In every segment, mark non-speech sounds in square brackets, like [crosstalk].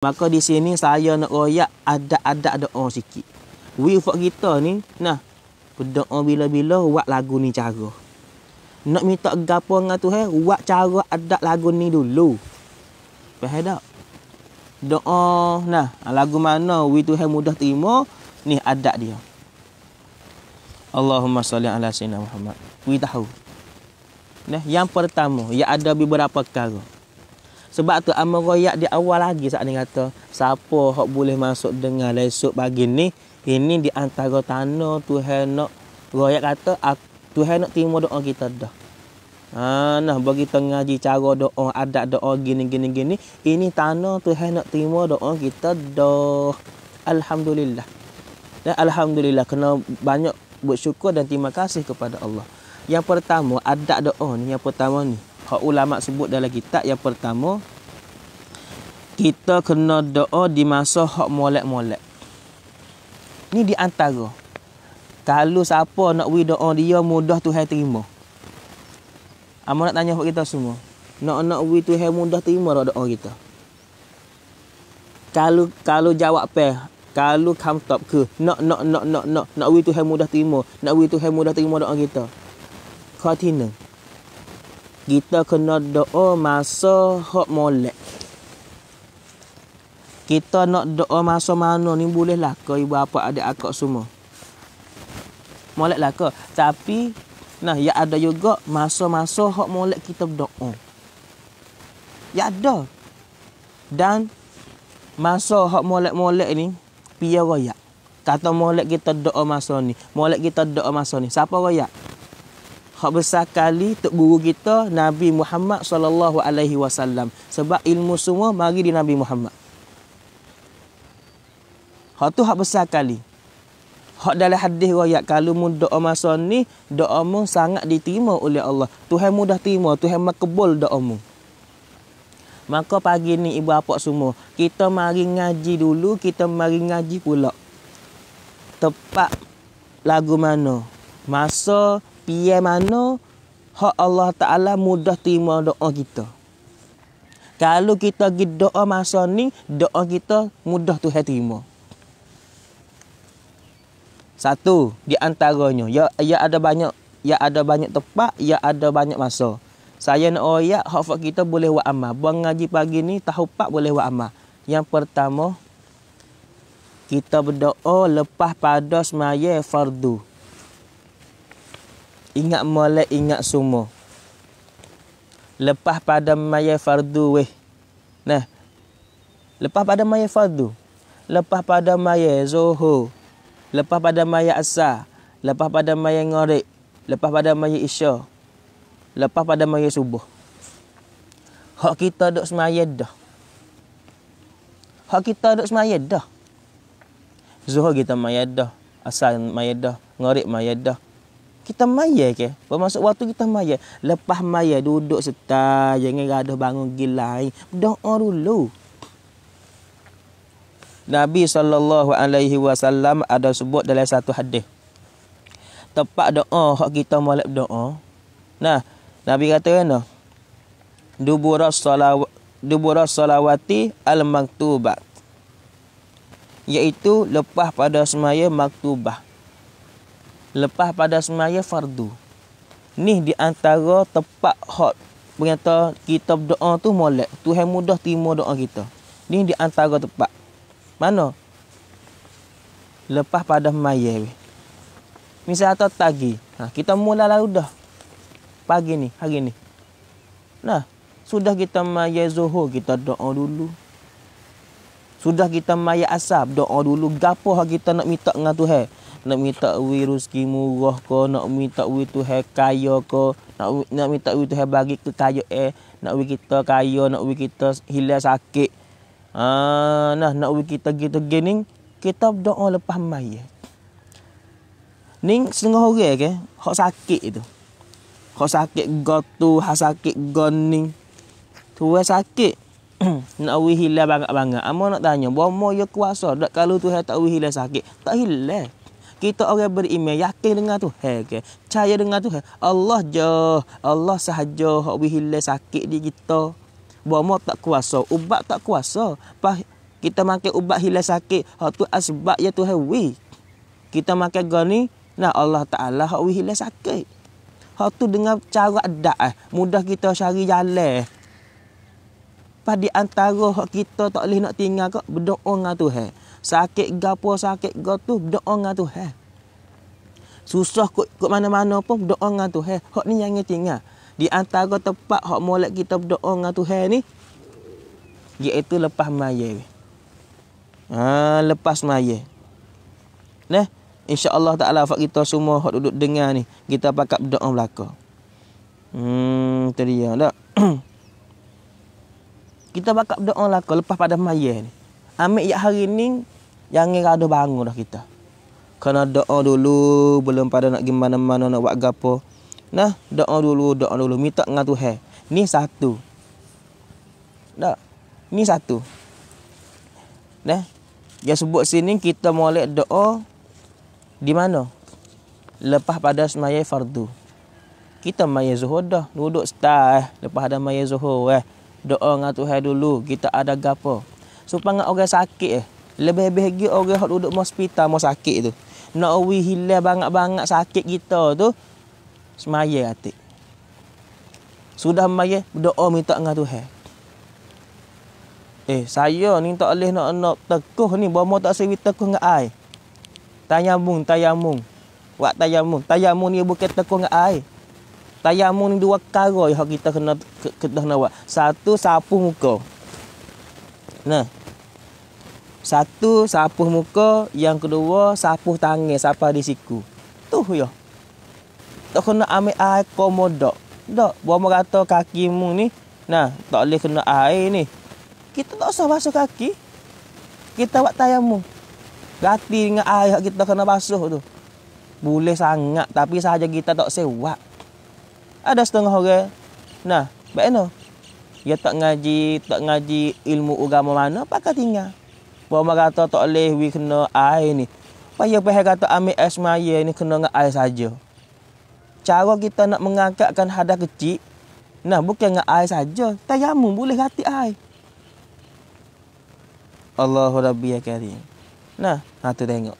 Maka di sini saya nak royak adat-adat doa sikit. Wifak kita ni, nah, berdoa bila-bila buat lagu ni cara. Nak minta gapo dengan tu, eh, buat cara adat lagu ni dulu. Faham tak? Doa, nah, lagu mana wifak tu mudah terima, ni adat dia. Allahumma salli ala sayyidina Muhammad. Wifak tahu. Nah, yang pertama, ya ada beberapa kali. Sebab tu amal royak di awal lagi saat ni kata siapa hok boleh masuk dengar lesuk pagi ni ini di antara tanah Tuhan nak royak kata Tuhan nak terima doa kita dah. Ha nah bagi ngaji cara doa adat doa gini gini gini ini tanah Tuhan nak terima doa kita dah. Alhamdulillah. Dan alhamdulillah kena banyak bersyukur dan terima kasih kepada Allah. Yang pertama adat doa ni yang pertama ni Hak ulama sebut dalam kitab yang pertama kita kena doa di masa hak molek-molek. Ni di antara. Kalau siapa nak wi doa dia mudah Tuhan terima. Amo ah, nak tanya hak kita semua. Nak nak wi Tuhan mudah terima doa, doa kita. Kalau kalau jawab pe, kalau kam top ke, nak nak nak nak nak nak wi Tuhan mudah terima, nak wi Tuhan mudah terima doa kita. Khatinah kita kena doa masa hak molek. Kita nak doa masa mana ni boleh lah ke ibu apa ada akak semua. Molek lah ke. Tapi, nah ya ada juga masa-masa hak molek kita doa. Ya ada. Dan, masa hak molek-molek ni, pia royak. Kata molek kita doa masa ni. Molek kita doa masa ni. Siapa royak? Siapa royak? hak besar kali tok guru kita Nabi Muhammad sallallahu alaihi wasallam sebab ilmu semua mari di Nabi Muhammad. Hak tu hak besar kali. Hak dalam hadis riwayat kalau mu doa masa ni doa mu sangat diterima oleh Allah. Tuhan mudah terima, Tuhan makbul doa mu. Maka pagi ni ibu bapa semua, kita mari ngaji dulu, kita mari ngaji pula. Tepat lagu mana? Masa pihak mano, hak Allah Ta'ala mudah terima doa kita. Kalau kita pergi doa masa ni, doa kita mudah Tuhan terima. Satu di antaranya, ya, ya ada banyak ya ada banyak tempat, ya ada banyak masa. Saya nak Hak hafaz kita boleh buat amal. Buat ngaji pagi ni tahu pak boleh buat amal. Yang pertama kita berdoa lepas pada semaya fardu ingat mulai ingat semua lepas pada maya fardu weh nah lepas pada maya fardu lepas pada maya zuhur lepas pada maya asa, lepas pada maya ngorek, lepas pada maya isya lepas pada maya subuh hak kita duk semaya dah hak kita duk semaya dah zuhur kita maya dah asar maya dah ngorek maya dah kita maya ke? Bermaksud waktu kita maya. Lepas maya, duduk setah. Jangan gaduh bangun gila. Doa dulu. Nabi SAW ada sebut dalam satu hadis. Tepat doa, hak kita malap doa. Nah, Nabi kata kan? Duburas salawat. Dubura salawati al-maktubat Iaitu lepas pada semaya maktubah lepas pada semaya fardu. Ni di antara tempat hot Pernyata kita berdoa tu molek. Tuhan mudah terima doa kita. Ni di antara tempat. Mana? Lepas pada semaya. Misal atau tagi. Ha, kita mula lalu dah. Pagi ni, hari ni. Nah, sudah kita maya zuhur, kita doa dulu. Sudah kita maya asap, doa dulu. Gapo hak kita nak minta dengan Tuhan nak minta wi rezeki murah ke nak minta wi tu hai kaya ko nak nak minta wi tu hai bagi ke kaya eh nak wi kita kaya nak wi kita hilang sakit ah nah nak wi kita gitu gini kita doa lepas mayat eh. ning setengah orang ke eh, okay? hak sakit itu hak sakit gotu hak sakit goning tu sakit [clears throat] nak wi hilang banget-banget. Amo nak tanya, bomo ya kuasa dak kalau tu tak wi hilang sakit. Tak hilang. Kita orang beriman yakin dengar tu. Hey, okay. Percaya dengar tu. Hey. Allah je. Allah sahaja. Hak bihilai sakit di kita. Bama tak kuasa. Ubat tak kuasa. Pas kita makan ubat hilai sakit. Hak tu asbab ya tu. Hey, kita makan gani. Nah Allah Ta'ala. Hak bihilai sakit. Hak tu dengan cara adat. Eh. Mudah kita cari jalan. Eh. Pas di antara hak kita tak boleh nak tinggal kok. Berdoa dengan tu. Hey sakit gapo sakit go tu doa ngah tu heh susah kok kok mana-mana pun doa ngah tu heh hok ni yang tinggal di antara tempat hok molek kita doa ngah tu heh ni iaitu lepas maye ah ha, lepas maye neh insyaallah taala fak kita semua hok duduk dengar ni kita pakak doa belaka hmm teriak dak [clears throat] kita pakak doa belaka lepas pada maye ni Ambil ya hari ni jangan ada bangun dah kita. Kena doa dulu belum pada nak gimana mana nak buat gapo. Nah, doa dulu, doa dulu minta dengan Tuhan. Ni satu. Dak. Ni satu. Nah. Yang sebut sini kita molek doa di mana? Lepas pada semaya fardu. Kita maya zuhur dah. Duduk setah eh. Lepas ada maya zuhur eh. Doa dengan Tuhan dulu. Kita ada gapo supaya orang sakit eh. Lebih-lebih lagi orang yang duduk di hospital mau sakit tu. Nak awi hilang banyak-banyak sakit kita tu. Semaya hati. Sudah semaya berdoa minta dengan Tuhan. Eh, saya ni tak boleh nak, nak tekuh ni. Bawa tak sewi tekuh dengan air. Tayamung, tayamung. Buat tayamung. Tayamung ni bukan tekuh dengan air. Tayamung ni dua kara yang kita kena, kena, kena Satu, sapu muka. Nah, satu sapuh muka, yang kedua sapuh tangan sapa di siku. Tuh yo. Tak kena ambil air komodo. Dok, buat kata kaki mu ni. Nah, tak boleh kena air ni. Kita tak usah basuh kaki. Kita buat tayamu. Gati dengan air yang kita kena basuh tu. Boleh sangat tapi sahaja kita tak sewa. Ada setengah orang. Nah, baik no. Ya tak ngaji, tak ngaji ilmu agama mana pakai tinggal. Bawa mak kata tak boleh we kena air ni. Paya pe kata ambil air semaya ni kena dengan air saja. Cara kita nak mengangkatkan hadas kecil nah bukan dengan air saja, tayamum boleh hati air. Allahu Rabbi ya Karim. Nah, ha tengok.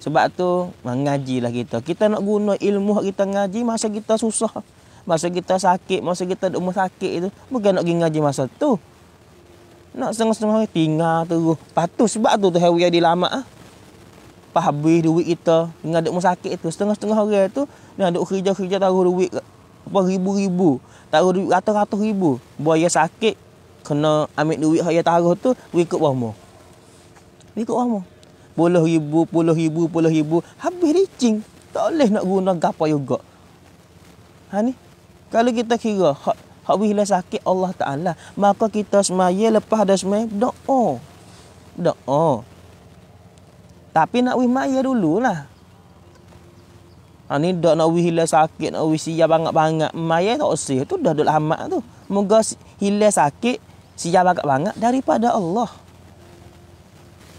Sebab tu mengaji lah kita. Kita nak guna ilmu kita ngaji masa kita susah. Masa kita sakit, masa kita umur sakit itu, bukan nak pergi ngaji masa tu. Nak setengah-setengah hari tinggal terus. patut sebab tu tu hari dia lama ah. Pas habis duit kita dengan duk sakit tu setengah-setengah hari tu dengan duk kerja-kerja taruh duit apa ribu-ribu. Taruh duit ratus-ratus ribu. Buaya sakit kena ambil duit saya taruh tu ikut bahamu. Ikut bahamu. Puluh ribu, puluh ribu, puluh ribu. Habis licin. Tak boleh nak guna gapa juga. Ha ni. Kalau kita kira hak Hak bila sakit Allah Ta'ala Maka kita semaya lepas dah semaya Doa Doa Tapi nak wih maya dulu lah Ani ha, Ni nak wih sakit Nak wih siap banget-banget Maya tak usah tu dah dulu amat tu Moga hilang sakit Siap banget-banget daripada Allah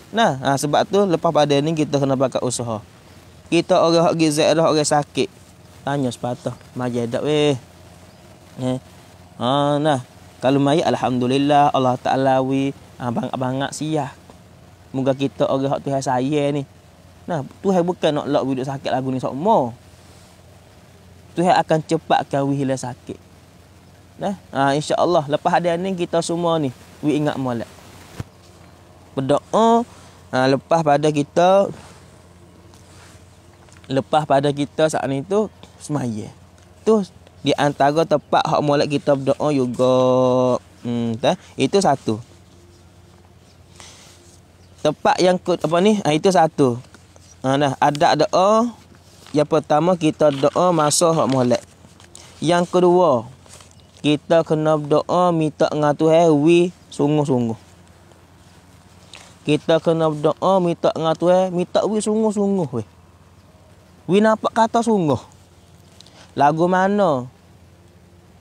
Nah, ha, sebab tu lepas pada ni kita kena bakat usaha. Kita orang-orang gizat orang sakit. Tanya sepatah. Majah tak weh. Eh. Ha nah, kalau mai alhamdulillah Allah Taala wi abang-abang ha, siah. Moga kita orang hak Tuhan saya ni. Nah, Tuhan bukan nak lak duduk sakit lagu ni semua. Tuhan akan cepat wi hilang sakit. Nah, ha, insya-Allah lepas hari ni kita semua ni wi ingat molek. Berdoa ha, lepas pada kita lepas pada kita saat ni tu semaya. Tu di antara tempat hak molek kita berdoa juga hmm ta? itu satu tempat yang apa ni ha, itu satu ha, nah ada doa yang pertama kita doa masuk hak molek yang kedua kita kena berdoa minta dengan Tuhan wi sungguh-sungguh kita kena berdoa minta dengan Tuhan minta wi sungguh-sungguh we. Wi nampak kata sungguh. Lagu mana?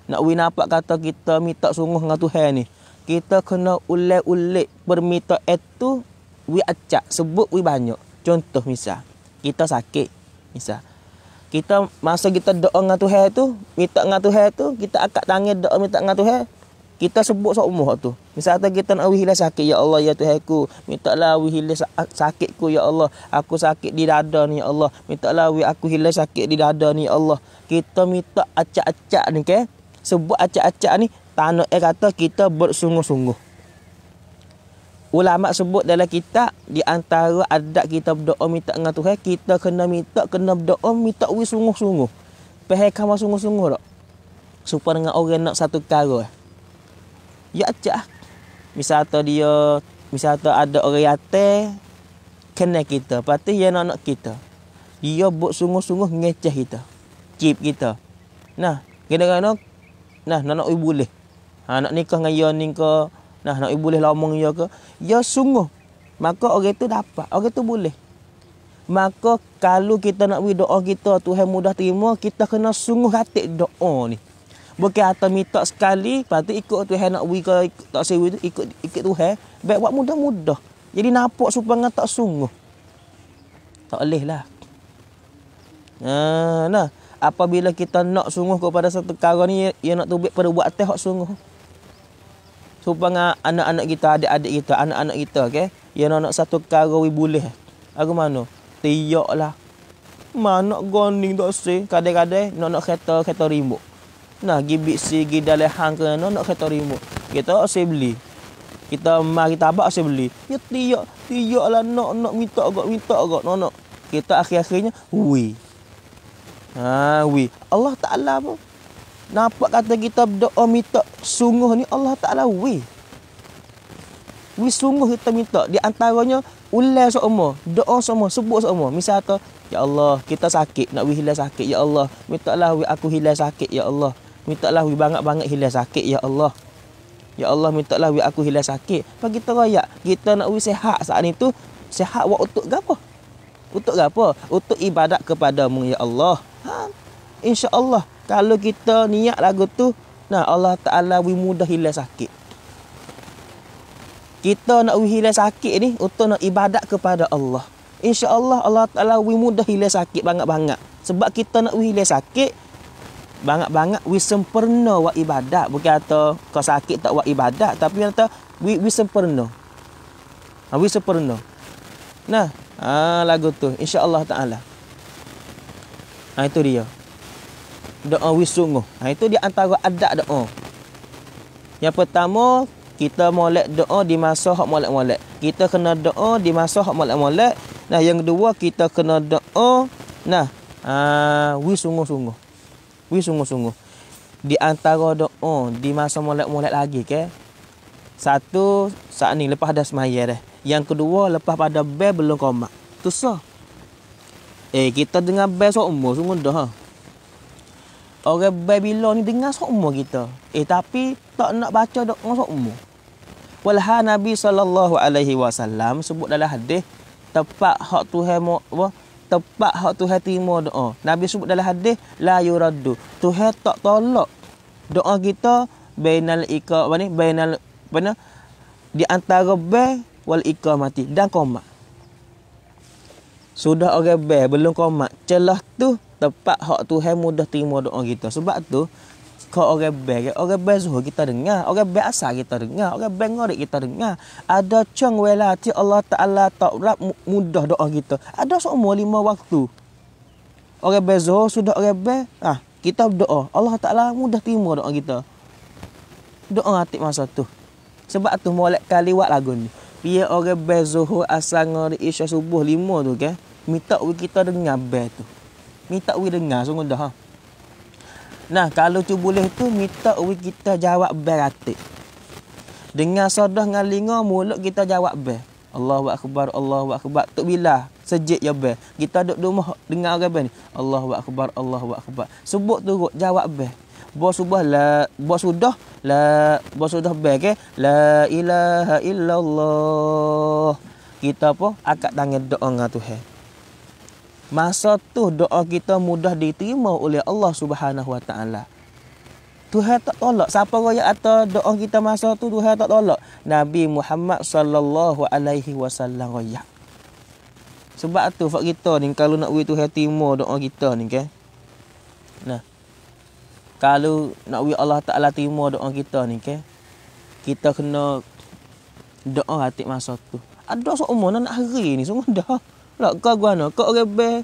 Nak we nampak kata kita minta sungguh dengan Tuhan ni. Kita kena ulik-ulik berminta itu we acak sebut we banyak. Contoh misal, kita sakit misal. Kita masa kita doa dengan Tuhan tu, minta dengan Tuhan tu, kita akak tangan doa minta dengan Tuhan, kita sebut seumur tu. Misal kita nak we sakit ya Allah ya Tuhan ku, mintalah we hilang ya Allah. Aku sakit di dada ni ya Allah. Mintalah we aku hilah sakit di dada ni ya Allah. Kita minta acak-acak ni ke. Okay? Sebut acak-acak ni tanah air kata kita bersungguh-sungguh. Ulama sebut dalam kitab di antara adat kita berdoa minta dengan Tuhan kita kena minta kena berdoa minta wi sungguh-sungguh. Pehe kamu sungguh-sungguh tak? Supaya dengan orang nak satu perkara. Ya acak. Misal tu dia misal tu ada orang yate kena kita, pasti dia nak kita. Dia buat sungguh-sungguh ngeceh kita. Cip kita. Nah, kena-kena nah nak nak boleh ha nak nikah dengan ya ni ke nah nak boleh lamun ya ke ya sungguh maka orang itu dapat orang itu boleh maka kalau kita nak beri doa kita Tuhan mudah terima kita kena sungguh hati doa ni bukan atas minta sekali lepas tu ikut Tuhan nak beri ke tak sewi tu ikut ikut Tuhan baik buat mudah-mudah jadi nampak supaya tak sungguh tak boleh lah Ha, nah, apabila kita nak sungguh kepada satu perkara ni ia nak tubik pada buat teh hak sungguh supaya anak-anak kita adik-adik kita anak-anak kita okey ia nak satu perkara wi boleh aku mano tiaklah mano gonding tak se kadang-kadang nak nak kereta kereta rimbuk nah gibik si gidale hang ke nak nak kereta rimbuk kita se beli kita mari kita abak se beli ya tiak tiaklah nak nak minta agak minta agak nak nak kita akhir-akhirnya wi Ha we. Allah Taala pun nampak kata kita berdoa minta sungguh ni Allah Taala we. We sungguh kita minta di antaranya ulai semua, doa semua, sebut semua. Misal kata ya Allah, kita sakit nak we hilang sakit ya Allah. Mintalah we aku hilang sakit ya Allah. Mintalah we banyak-banyak hilang sakit ya Allah. Ya Allah mintalah we aku hilang sakit. Pak kita raya, kita nak we sehat saat itu sehat waktu untuk gapo? Untuk apa? Untuk ibadat kepadamu ya Allah ha? Allah Kalau kita niat lagu tu Nah Allah Ta'ala We mudah hilang sakit Kita nak we hilang sakit ni Untuk nak ibadat kepada Allah Insya Allah Allah Ta'ala We mudah hilang sakit Banyak-banyak Sebab kita nak we hilang sakit Banyak-banyak We sempurna Wa ibadat Bukan kata Kau sakit tak wa ibadat Tapi kata We, we sempurna ha, We sempurna Nah ah, Lagu tu Insya Allah Ta'ala Ha, itu dia. Doa oh, wisungguh. Ha, itu dia antara adat doa. Oh. Yang pertama, kita molek doa oh, di masa hak molek-molek. Kita kena doa di masa hak molek-molek. Nah, yang kedua, kita kena doa. Nah, ha, wisungguh-sungguh. Wisungguh-sungguh. Di antara doa di masa molek-molek lagi ke. Satu, saat ni lepas dah semaya dah. Yang kedua, lepas pada bel belum komak. Tu So. Eh kita dengar bel sokmo sungguh dah. Ha? Orang bel bila ni dengar sokmo kita. Eh tapi tak nak baca dak ngos sokmo. Walha Nabi sallallahu alaihi wasallam sebut dalam hadis tepat hak Tuhan mo apa? Tepat hak Tuhan terima doa. Oh, Nabi sebut dalam hadis la yuraddu. Tuhan tak tolak doa kita bainal ika apa ni? Bainal apa ni? Di antara bel wal ika mati dan komat sudah orang ber belum komat celah tu tepat hak tu Tuhan mudah terima doa kita sebab tu kau orang ber orang ber zuhur kita dengar orang ber asar kita dengar orang ber ngorik kita dengar ada cang welati Allah taala rap mudah doa kita ada seumur lima waktu orang ber zuhur sudah orang ber ah ha, kita berdoa Allah taala mudah terima doa kita doa atik masa tu sebab tu molek kali buat lagu ni Pia orang bel Zuhur asal Isya subuh lima tu kan. Minta we kita dengar bel tu. Minta we dengar sungguh dah. Ha? Nah, kalau tu boleh tu minta we kita jawab bel atik. Dengar sadah dengan linga mulut kita jawab bel. Allahu akbar, Allahu akbar. Tok bila sejik ya bel. Kita duduk rumah dengar orang bel ni. Allahu akbar, Allahu akbar. Sebut turut jawab bel buah subah la buah sudah la buah sudah baik okay? Eh? la ilaha illallah kita apa akak tangan doa dengan Tuhan masa tu doa kita mudah diterima oleh Allah Subhanahu wa taala Tuhan tak tolak siapa raya atau doa kita masa tu Tuhan tak tolak Nabi Muhammad sallallahu alaihi wasallam raya sebab tu fak kita ni kalau nak beri Tuhan terima doa kita ni kan okay? kalau nak wi Allah Taala terima doa kita ni ke kita kena doa hati masa tu ada seumur nak hari ni semua [laughs] dah lah kau gua nak kau orang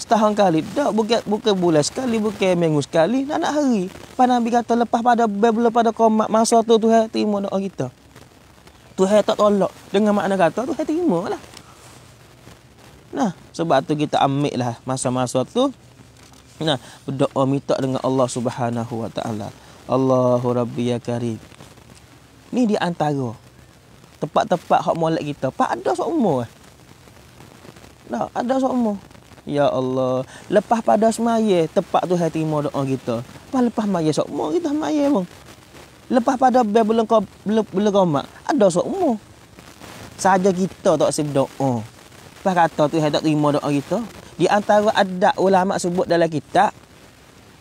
setahun kali dak bukan bukan bulan sekali bukan minggu sekali nak nak hari Panah nabi kata lepas pada bulan pada komat masa tu Tuhan terima doa kita Tuhan tak tolak dengan makna kata tu terima lah nah sebab tu kita ambil lah masa-masa tu Nah, berdoa minta dengan Allah Subhanahu Wa Taala. Allahu Rabbi ya Karim. Ni di antara tempat-tempat hak molek kita. Pak ada semua. Eh? Nah, ada semua. Ya Allah, lepas pada semaya tempat tu hati terima doa kita. Pak lepas maya semua kita maya bang. Lepas pada belum kau belum belum kau mak, ada semua. Saja kita tak sibuk doa. Pak kata tu hati tak terima doa kita. Di antara adat ulama sebut dalam kitab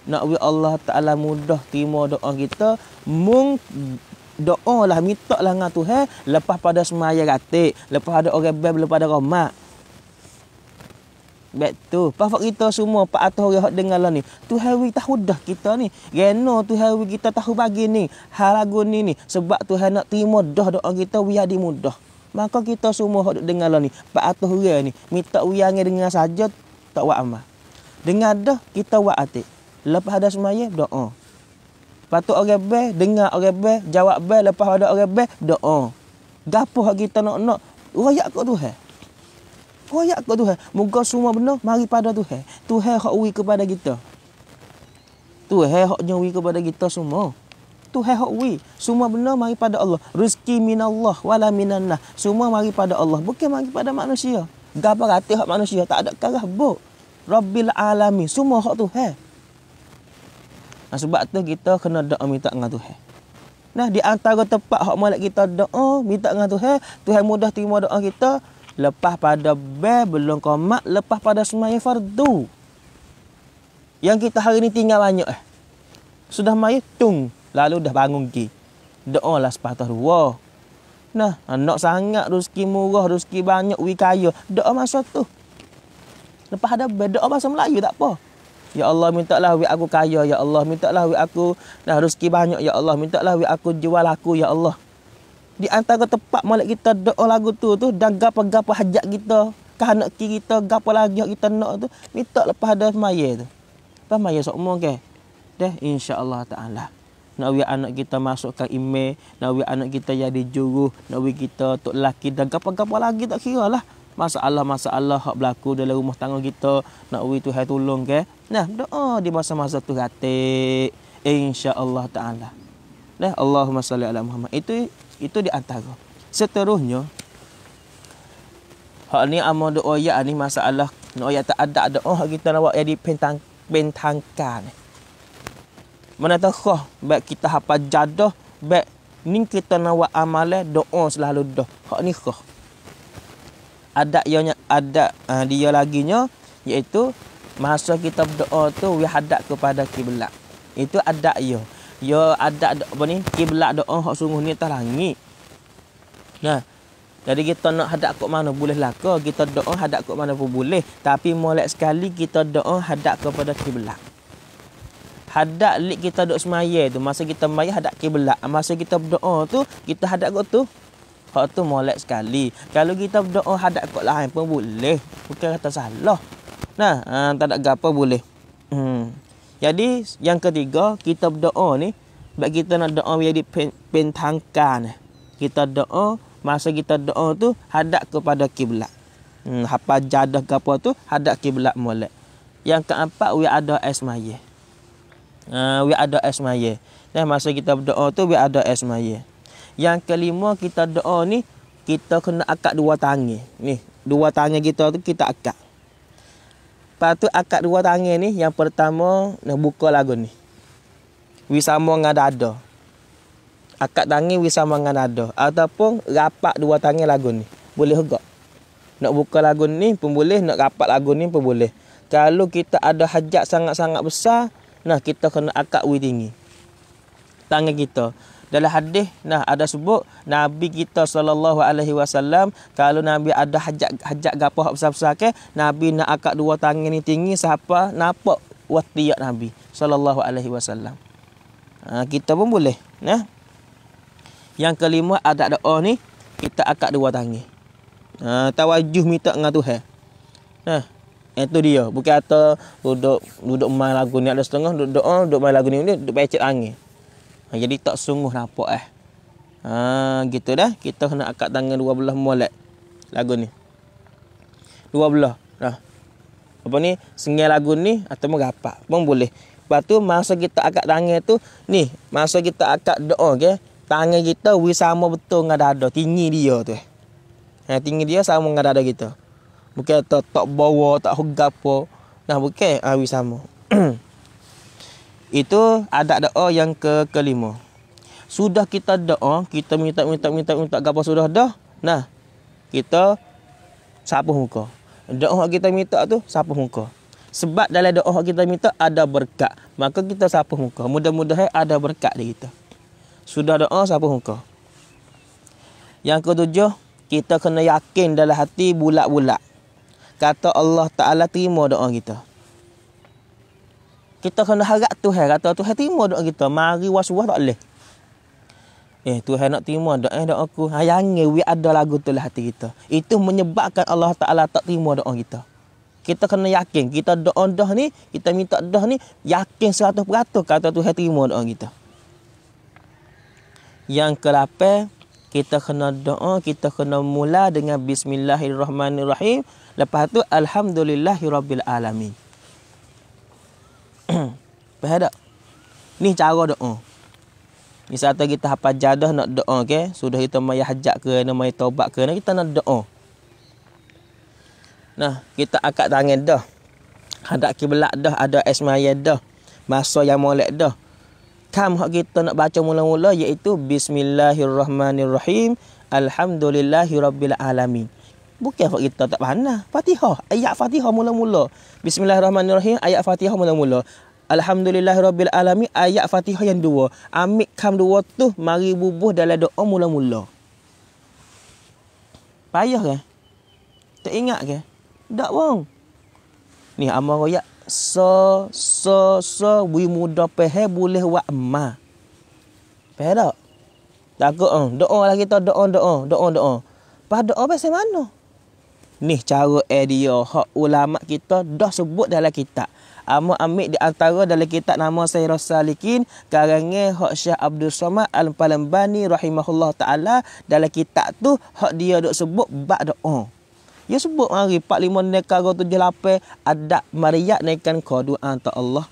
nak we Allah Taala mudah terima doa kita mung doa lah minta lah dengan Tuhan lepas pada semaya ratik lepas ada orang bel lepas pada romak Baik tu Pak kita semua Pak Atuh orang yang dengar lah ni Tuhan we tahu dah kita ni Reno Tuhan we kita tahu bagi ni Haragun ni ni Sebab Tuhan nak terima dah doa kita We ada mudah maka kita semua hendak dengar lah ni. Pak Atuh Ria ni. Minta uyangnya dengar saja tak buat amal. Dengar dah kita buat atik. Lepas ada semaya doa. Patut orang be, dengar orang be, jawab be, lepas ada orang be doa. Gapo hak kita nak nak royak kat Tuhan. Royak kat Tuhan. Moga semua benda mari pada Tuhan. Tuhan hak uwi kepada kita. Tuhan hak nyuwi kepada kita semua. Tuhan hak uwi. Semua benda mari pada Allah. Rezeki minallah wala minannah. Semua mari pada Allah, bukan mari pada manusia gambar hati hak manusia tak ada karah buk rabbil alami semua hak tu he nah, sebab tu kita kena doa minta dengan tuhan nah di antara tempat hak malak kita doa minta dengan tuhan tuhan mudah terima doa kita lepas pada be belum komat lepas pada semaya fardu yang kita hari ni tinggal banyak eh sudah mai tung lalu dah bangun ki doalah sepatah dua Nah, nak sangat rezeki murah, rezeki banyak, wi kaya. Doa ah masa tu. Lepas ada berdoa ah bahasa Melayu tak apa. Ya Allah minta lah wi aku kaya, ya Allah minta lah wi aku dah rezeki banyak, ya Allah minta lah wi aku jual aku, ya Allah. Di antara tempat malik kita doa ah lagu tu tu dan gapa-gapa hajat kita, kanak kiri kita, gapa lagi yang kita nak tu, minta lepas ada semaya tu. Lepas semaya sokmo ke. Okay? Dah insya-Allah taala nak wi anak kita masuk ke ime, nak wi anak kita jadi juru, nak wi kita tok laki dan gapo-gapo lagi tak kira lah. Masalah-masalah hak berlaku dalam rumah tangga kita, nak wi Tuhan tolong ke. Nah, doa di masa-masa tu ratik insya-Allah taala. Nah, Allahumma salli ala Muhammad. Itu itu di antara. Seterusnya Hak ni amo doa ya ni masalah. Doa ya tak ada doa oh, kita nak buat jadi pentang pentangkan. Eh mana tahu baik kita apa jadah baik ni kita nak buat amalan doa selalu dah hak ni kah ada ianya ada uh, ah, dia laginya iaitu masa kita berdoa tu we hadak kepada kiblat itu ada ia ya. ia ya, ada apa ni kiblat doa hak sungguh ni atas langit nah jadi kita nak hadap ke mana boleh lah kita doa hadap ke mana pun boleh tapi molek sekali kita doa hadap kepada kiblat Hadak lid kita duk semaya tu masa kita maya hadak kiblat masa kita berdoa tu kita hadak kot tu hak tu molek sekali kalau kita berdoa hadap kot lain pun boleh bukan kata salah nah uh, tak ada gapo boleh hmm. jadi yang ketiga kita berdoa ni sebab kita nak doa menjadi pentangkan kita doa masa kita doa tu hadap kepada kiblat hmm, apa jadah gapo tu hadap kiblat molek yang keempat we ada asmaye Ah, we ada asmaya. Dan masa kita berdoa tu we ada asmaya. Yang kelima kita doa ni kita kena akak dua tangan. Ni, dua tangan kita tu kita akak. Patu akak dua tangan ni yang pertama nak buka lagu ni. We sama dengan dada. Akad tangan we sama dengan dada ataupun rapat dua tangan lagu ni. Boleh juga. Nak buka lagu ni pun boleh, nak rapat lagu ni pun boleh. Kalau kita ada hajat sangat-sangat besar, nah kita kena akak wui tinggi tangan kita dalam hadis nah ada sebut nabi kita sallallahu alaihi wasallam kalau nabi ada hajat hajat gapah besar-besar ke nabi nak akak dua tangan ni tinggi siapa nampak wasiat nabi sallallahu alaihi wasallam ah, kita pun boleh nah yang kelima ada ada oh ni kita akak dua tangan ha tawajjuh minta dengan tuhan nah itu eh, dia bukit atas duduk duduk main lagu ni ada setengah duduk doa oh, duduk main lagu ni duduk pecet angin ha, jadi tak sungguh nampak eh ha gitu dah kita nak angkat tangan dua belah molek lagu ni Dua belah dah apa ni sengai lagu ni atau merapat pun boleh lepas tu masa kita angkat tangan tu ni masa kita angkat doa oh, okay? tangan kita we sama betul dengan dada tinggi dia tu eh ha, tinggi dia sama dengan dada kita Bukan tak tak bawa, tak hugapo. Nah bukan awi ah, sama. [clears throat] Itu ada doa yang ke kelima. Sudah kita doa, kita minta minta minta minta gapo sudah dah. Nah, kita sapu muka. Doa kita minta tu sapu muka. Sebab dalam doa yang kita minta ada berkat, maka kita sapu muka. Mudah-mudahan ada berkat di kita. Sudah doa sapu muka. Yang ketujuh, kita kena yakin dalam hati bulat-bulat kata Allah Taala terima doa kita. Kita kena harap Tuhan kata Tuhan terima doa kita. Mari was-was tak boleh. Eh Tuhan nak terima doa eh, doa aku. Hayangi we ada lagu tu lah hati kita. Itu menyebabkan Allah Taala tak terima doa kita. Kita kena yakin kita doa dah ni, kita minta doa ni yakin 100% kata Tuhan terima doa kita. Yang kelapa kita kena doa, kita kena mula dengan bismillahirrahmanirrahim. Lepas tu alhamdulillahirabbil alamin. [clears throat] Faham tak? Ni cara doa. Misal tu kita hafal jadah nak doa okay? sudah kita mai hajat ke, nak mai taubat ke, kita nak doa. Nah, kita angkat tangan dah. Hadap kiblat dah, ada asmaya dah. Masa yang molek dah. Kam hak kita nak baca mula-mula iaitu bismillahirrahmanirrahim alhamdulillahirabbil Bukan buat kita tak pandai. Lah. Fatihah. Ayat Fatihah mula-mula. Bismillahirrahmanirrahim. Ayat Fatihah mula-mula. Alhamdulillah Rabbil Alami. Ayat Fatihah yang dua. Amik kam dua tu. Mari bubuh dalam doa mula-mula. Payah ke? Tak ingat ke? Tak bang. Ni amal royak. So, so, so. Bui muda pehe boleh buat ma. Pehe tak? Takut. Doa lah kita. Doa, doa. Doa, doa. Pada doa pasal mana? Ni cara eh dia. Hak ulama kita dah sebut dalam kitab. Amo ambil di antara dalam kitab nama saya Rasalikin. Karangnya Hak Syah Abdul Somad al Palembani, Rahimahullah Ta'ala. Dalam kitab tu Hak dia dah sebut Bak doa. Dia sebut mari 45 negara tu dia lapar. Adab mariyat naikkan doa antar Allah.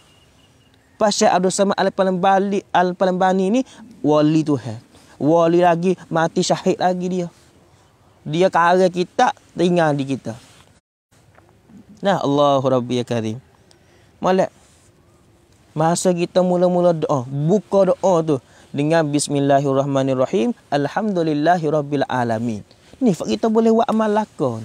Pak Syah Abdul Somad al Palembani al Palembani ni. Wali tu. Wali lagi. Mati syahid lagi dia dia kara kita tinggal di kita. Nah, Allahu Rabbi ya Karim. Malak. Masa kita mula-mula doa, buka doa tu dengan bismillahirrahmanirrahim, alhamdulillahirabbil alamin. Ni kita boleh buat amal lakon.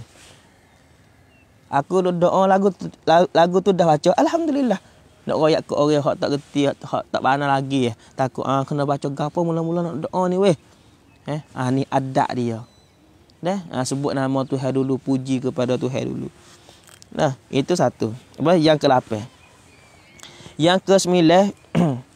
Aku doa lagu tu, lagu tu dah baca, alhamdulillah. Nak royak ke orang hak tak reti, hak tak mana lagi eh. Takut ah kena baca gapo mula-mula nak doa ni weh. Eh, ah ni adat dia. Dah, ha, sebut nama Tuhan dulu, puji kepada Tuhan dulu. Nah, itu satu. Apa yang ke-8? Yang ke-9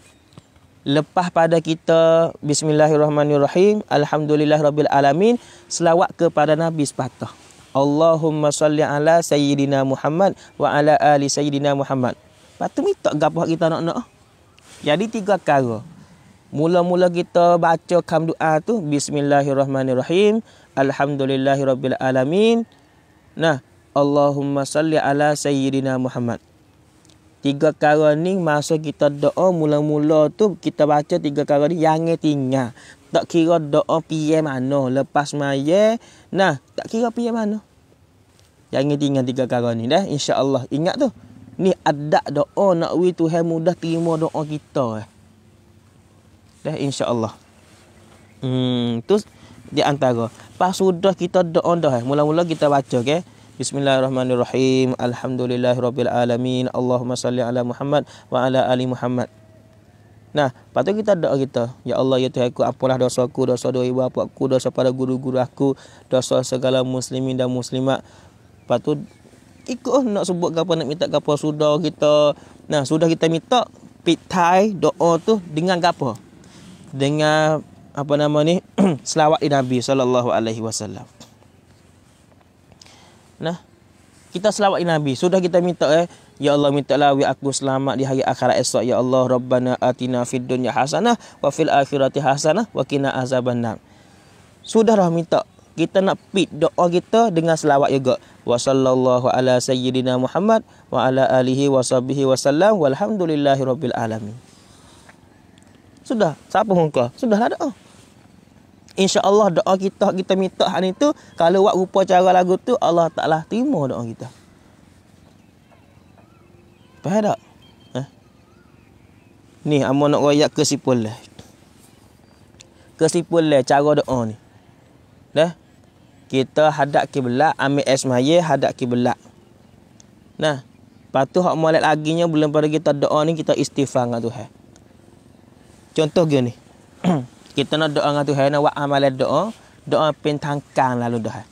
[clears throat] lepas pada kita bismillahirrahmanirrahim, alhamdulillah rabbil alamin, selawat kepada nabi sepatah. Allahumma salli ala sayyidina Muhammad wa ala ali sayyidina Muhammad. Patu minta gapo kita nak-nak. Jadi tiga perkara. Mula-mula kita baca kamdu'a tu bismillahirrahmanirrahim. Alhamdulillahirrabbilalamin Nah Allahumma salli ala Sayyidina Muhammad Tiga kara ni masa kita doa mula-mula tu kita baca tiga kara ni yang tinggal. Tak kira doa piye mana lepas maya. Nah, tak kira piye mana. Yang tinggal tiga kara ni dah. InsyaAllah. Ingat tu. Ni ada doa nak wi Tuhan mudah terima doa kita. Eh. Dah insyaAllah. Hmm, tu di antara pas sudah kita doa dah eh, mula-mula kita baca okey Bismillahirrahmanirrahim. Alhamdulillahirabbil alamin. Allahumma salli ala Muhammad wa ala ali Muhammad. Nah, patut kita doa kita. Ya Allah, ya Tuhanku, apalah dosaku, dosa dua ibu bapa aku, dosa pada guru-guru aku, dosa segala muslimin dan muslimat. Patut ikut lah nak sebut apa nak minta apa sudah kita. Nah, sudah kita minta pitai doa tu dengan apa? Dengan apa nama ni [clears throat] selawat di Nabi sallallahu alaihi wasallam. Nah, kita selawat di Nabi. Sudah kita minta eh Ya Allah mintalah wi aku selamat di hari akhirat esok ya Allah Rabbana atina fid dunya hasanah wa fil akhirati hasanah wa qina azabannar. Sudahlah minta kita nak pit doa kita dengan selawat juga. Wa sallallahu ala sayyidina Muhammad wa ala alihi wa sahbihi wa sallam walhamdulillahi rabbil alamin. Sudah, siapa hukum? Sudahlah doa. Oh. Insya Allah doa kita kita minta hari itu Kalau buat rupa cara lagu tu Allah Ta'ala terima doa kita Faham tak? Eh? Ni Amal nak rakyat kesipulah Kesipulah cara doa ni Dah? Kita hadap kiblat Ambil esmaya hadap kiblat Nah Lepas tu hak lagi laginya Belum pada kita doa ni Kita istighfar dengan Contoh gini [clears throat] kita nak doa dengan Tuhan nak buat amalan doa doa pentangkan lalu dah.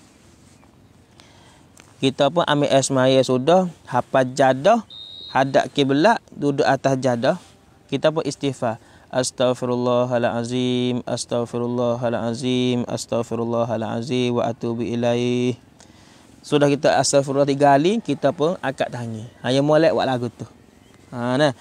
kita pun ambil asmaya sudah hapa jadah hadak kiblat duduk atas jadah kita pun istighfar Astaghfirullahalazim Astaghfirullahalazim Astaghfirullahalazim Wa atubu ilaih Sudah kita astaghfirullah tiga kali Kita pun akad tangi Hanya mulai buat lagu tu ha, nah.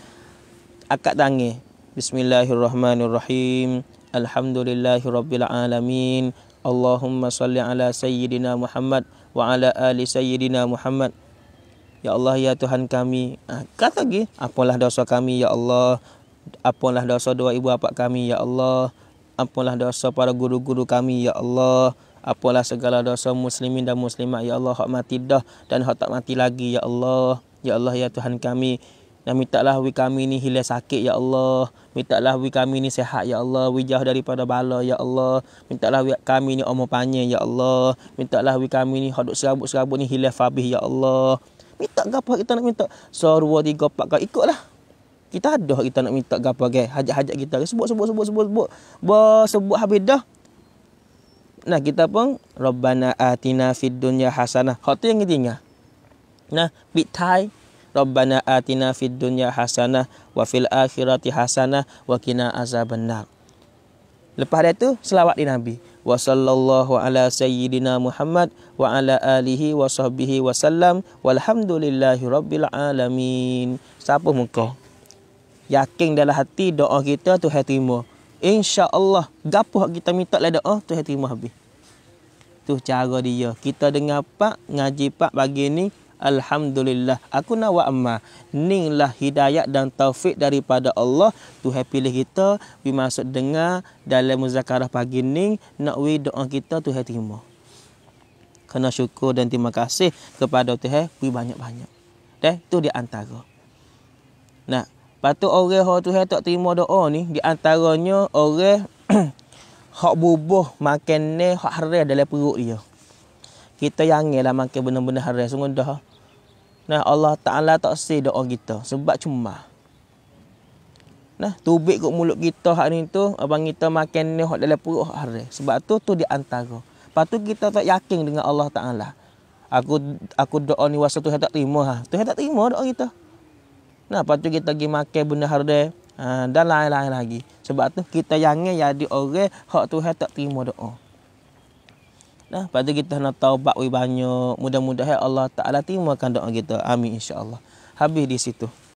Akad tangi Bismillahirrahmanirrahim Alhamdulillahirrabbilalamin Allahumma salli ala Sayyidina Muhammad Wa ala ali Sayyidina Muhammad Ya Allah ya Tuhan kami ah, Kata lagi Apalah dosa kami ya Allah Apalah dosa dua ibu bapa kami ya Allah Apalah dosa para guru-guru kami ya Allah Apalah segala dosa muslimin dan muslimat ya Allah Hak mati dah dan hak tak mati lagi ya Allah Ya Allah ya Tuhan kami dan mintalah wi kami ni hilang sakit ya Allah. Mintalah wi kami ni sehat ya Allah. Wi jauh daripada bala ya Allah. Mintalah wi kami ni umur panjang ya Allah. Mintalah wi kami ni hodok serabut-serabut ni hilang fabih ya Allah. Minta gapo kita nak minta? So 2 3 kau ikutlah. Kita ada kita nak minta gapo ke? Hajat-hajat kita sebut sebut sebut sebut sebut. Ba sebut habis dah. Nah kita pun Rabbana atina fid dunya hasanah. Hak tu yang ketiga. Nah, bit time Rabbana atina fid dunya hasanah wa fil akhirati hasanah wa qina azabannar. Lepas dia tu selawat di Nabi. Wa sallallahu ala sayyidina Muhammad wa ala alihi wa sahbihi wa sallam walhamdulillahi rabbil alamin. Siapa muka? Yakin dalam hati doa kita tu hati Insya Allah gapuh kita minta lah doa tu hati terima habis. Tu cara dia. Kita dengar pak, ngaji pak bagi ni Alhamdulillah Aku nak buat amal Ning lah hidayat dan taufik daripada Allah Tuhan pilih kita Bi masuk dengar Dalam muzakarah pagi ni Nak wih doa kita Tuhan terima Kena syukur dan terima kasih Kepada Tuhan Bi banyak-banyak Dah tu di antara Nah Lepas orang yang Tuhan tak terima doa ni Di antaranya orang [clears throat] Hak bubuh makan ni Hak haram dalam perut dia kita yang lah makan benar-benar haram. Sungguh dah. Nah Allah Taala tak say orang kita sebab cuma. Nah tubik kat mulut kita hari itu tu abang kita makan ni hok dalam perut hari. Sebab tu tu di antara. Lepas kita tak yakin dengan Allah Taala. Aku aku doa ni wasatu tu saya tak terima ha. Tu saya tak terima doa kita. Nah lepas kita pergi makan benda hari ha, dan lain-lain lagi. Sebab tu kita jangan jadi orang hok tu tak terima doa. Nah, pada kita nak taubat banyak. Mudah-mudahan Allah Taala terimakan doa kita. Amin insya-Allah. Habis di situ.